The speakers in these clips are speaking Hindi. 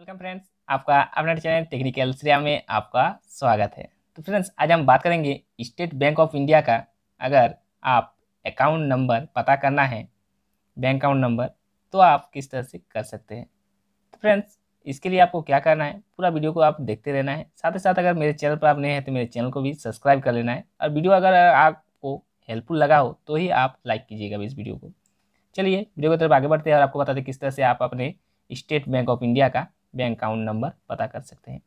वेलकम फ्रेंड्स आपका अपना चैनल टेक्निकल श्रिया में आपका स्वागत है तो फ्रेंड्स आज हम बात करेंगे स्टेट बैंक ऑफ इंडिया का अगर आप अकाउंट नंबर पता करना है बैंक अकाउंट नंबर तो आप किस तरह से कर सकते हैं तो फ्रेंड्स इसके लिए आपको क्या करना है पूरा वीडियो को आप देखते रहना है साथ ही साथ अगर मेरे चैनल पर आप नए हैं तो मेरे चैनल को भी सब्सक्राइब कर लेना है और वीडियो अगर आपको हेल्पफुल लगा हो तो ही आप लाइक कीजिएगा इस वीडियो को चलिए वीडियो की तरफ आगे बढ़ते हैं और आपको बताते किस तरह से आप अपने स्टेट बैंक ऑफ इंडिया का बैंक अकाउंट नंबर पता कर सकते हैं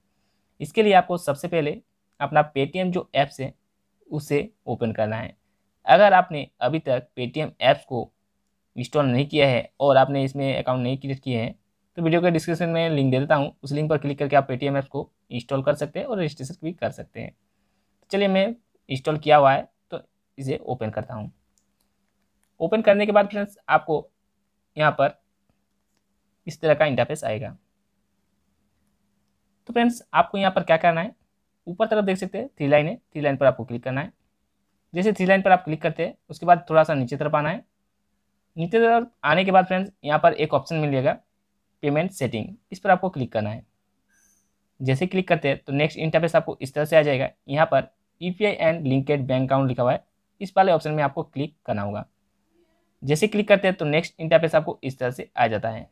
इसके लिए आपको सबसे पहले अपना पेटीएम जो ऐप्स है उसे ओपन करना है अगर आपने अभी तक पेटीएम ऐप्स को इंस्टॉल नहीं किया है और आपने इसमें अकाउंट नहीं क्रिएट किए हैं तो वीडियो के डिस्क्रिप्शन में लिंक दे देता हूँ उस लिंक पर क्लिक करके आप पेटीएम ऐप्स को इंस्टॉल कर सकते हैं और रजिस्ट्रेशन भी कर सकते हैं चलिए मैं इंस्टॉल किया हुआ है तो इसे ओपन करता हूँ ओपन करने के बाद फ्रेंड्स आपको यहाँ पर इस तरह का इंटरफेस आएगा तो फ्रेंड्स आपको यहाँ पर क्या करना है ऊपर तरफ देख सकते हैं थ्री लाइन है थ्री लाइन पर आपको क्लिक करना है जैसे थ्री लाइन पर आप क्लिक करते हैं उसके बाद थोड़ा सा नीचे तरफ आना है नीचे तरफ आने के बाद फ्रेंड्स यहाँ पर एक ऑप्शन मिलेगा पेमेंट सेटिंग इस पर आपको क्लिक करना है जैसे क्लिक करते हैं तो नेक्स्ट इंटरफेस आपको इस तरह से आ जाएगा यहाँ पर U P I and linked bank account लिखा हुआ है इस वाले ऑप्शन में आपको क्लिक करना होगा जैसे क्लिक करते हैं तो नेक्स्ट इंटरफेस आपको इस तरह से आ जाता है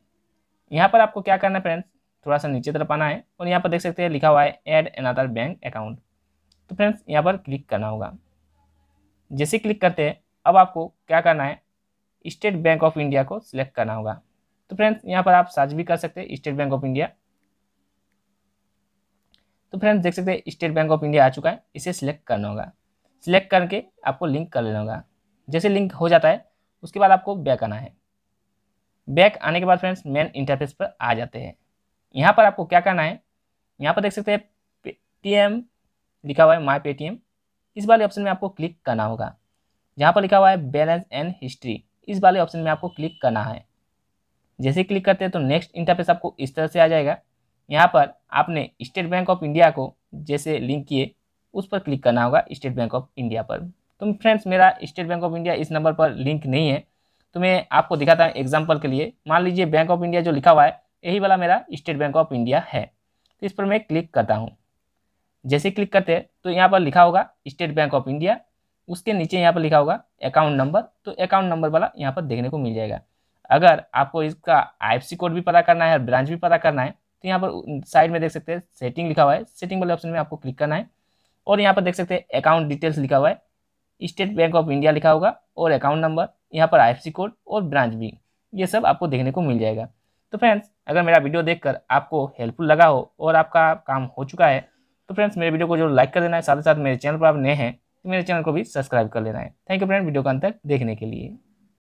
यहाँ पर आपको क्या करना है फ्रेंड्स थोड़ा सा नीचे तरफ आना है और यहाँ पर देख सकते हैं लिखा हुआ है ऐड अनादर बैंक अकाउंट तो फ्रेंड्स यहाँ पर क्लिक करना होगा जैसे क्लिक करते हैं अब आपको क्या करना है स्टेट बैंक ऑफ इंडिया को सिलेक्ट करना होगा तो फ्रेंड्स यहाँ पर आप सर्च भी कर सकते हैं स्टेट बैंक ऑफ इंडिया तो फ्रेंड्स देख सकते हैं स्टेट बैंक ऑफ इंडिया आ चुका है इसे सिलेक्ट करना होगा सिलेक्ट करके आपको लिंक कर लेना होगा जैसे लिंक हो जाता है उसके बाद आपको बैक आना है बैक आने के बाद फ्रेंड्स मेन इंटरफेस पर आ जाते हैं यहाँ पर आपको क्या करना है यहाँ पर देख सकते हैं पेटीएम लिखा हुआ है माई पेटीएम इस वाले ऑप्शन में आपको क्लिक करना होगा यहाँ पर लिखा हुआ है बैलेंस एंड हिस्ट्री इस वाले ऑप्शन में आपको क्लिक करना है जैसे क्लिक करते हैं तो नेक्स्ट इंटरफेस आपको इस तरह से आ जाएगा यहाँ पर आपने स्टेट बैंक ऑफ इंडिया को जैसे लिंक किए उस पर क्लिक करना होगा स्टेट बैंक ऑफ इंडिया पर तो फ्रेंड्स मेरा स्टेट बैंक ऑफ इंडिया इस नंबर पर लिंक नहीं है तो मैं आपको दिखाता हूँ एग्जाम्पल के लिए मान लीजिए बैंक ऑफ इंडिया जो लिखा हुआ है यही वाला मेरा स्टेट बैंक ऑफ इंडिया है तो इस पर मैं क्लिक करता हूँ जैसे क्लिक करते हैं तो यहाँ पर लिखा होगा स्टेट बैंक ऑफ इंडिया उसके नीचे यहाँ पर लिखा होगा अकाउंट नंबर तो अकाउंट नंबर वाला यहाँ पर देखने को मिल जाएगा अगर आपको इसका आई कोड भी पता करना है और ब्रांच भी पता करना है तो यहाँ पर साइड में देख सकते हैं सेटिंग लिखा हुआ है सेटिंग वाले ऑप्शन में आपको क्लिक करना है और यहाँ पर देख सकते हैं अकाउंट डिटेल्स लिखा हुआ है स्टेट बैंक ऑफ इंडिया लिखा होगा और अकाउंट नंबर यहाँ पर आई कोड और ब्रांच भी ये सब आपको देखने को मिल जाएगा तो फ्रेंड्स अगर मेरा वीडियो देखकर आपको हेल्पफुल लगा हो और आपका काम हो चुका है तो फ्रेंड्स मेरे वीडियो को जो लाइक कर देना है साथ ही साथ मेरे चैनल पर आप नए हैं तो मेरे चैनल को भी सब्सक्राइब कर लेना है थैंक यू फ्रेंड वीडियो का अंत तक देखने के लिए